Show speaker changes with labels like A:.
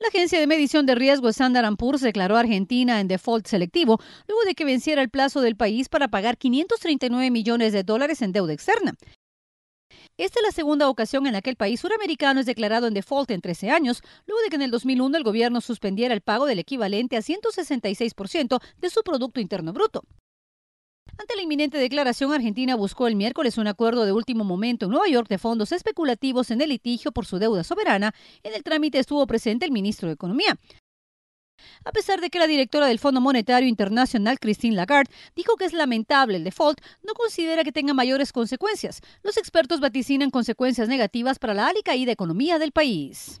A: La agencia de medición de riesgo Standard Poor's declaró a Argentina en default selectivo luego de que venciera el plazo del país para pagar 539 millones de dólares en deuda externa. Esta es la segunda ocasión en la que el país suramericano es declarado en default en 13 años, luego de que en el 2001 el gobierno suspendiera el pago del equivalente a 166% de su Producto Interno Bruto. Ante la inminente declaración, Argentina buscó el miércoles un acuerdo de último momento en Nueva York de fondos especulativos en el litigio por su deuda soberana. En el trámite estuvo presente el ministro de Economía. A pesar de que la directora del Fondo Monetario Internacional, Christine Lagarde, dijo que es lamentable el default, no considera que tenga mayores consecuencias. Los expertos vaticinan consecuencias negativas para la alicaída economía del país.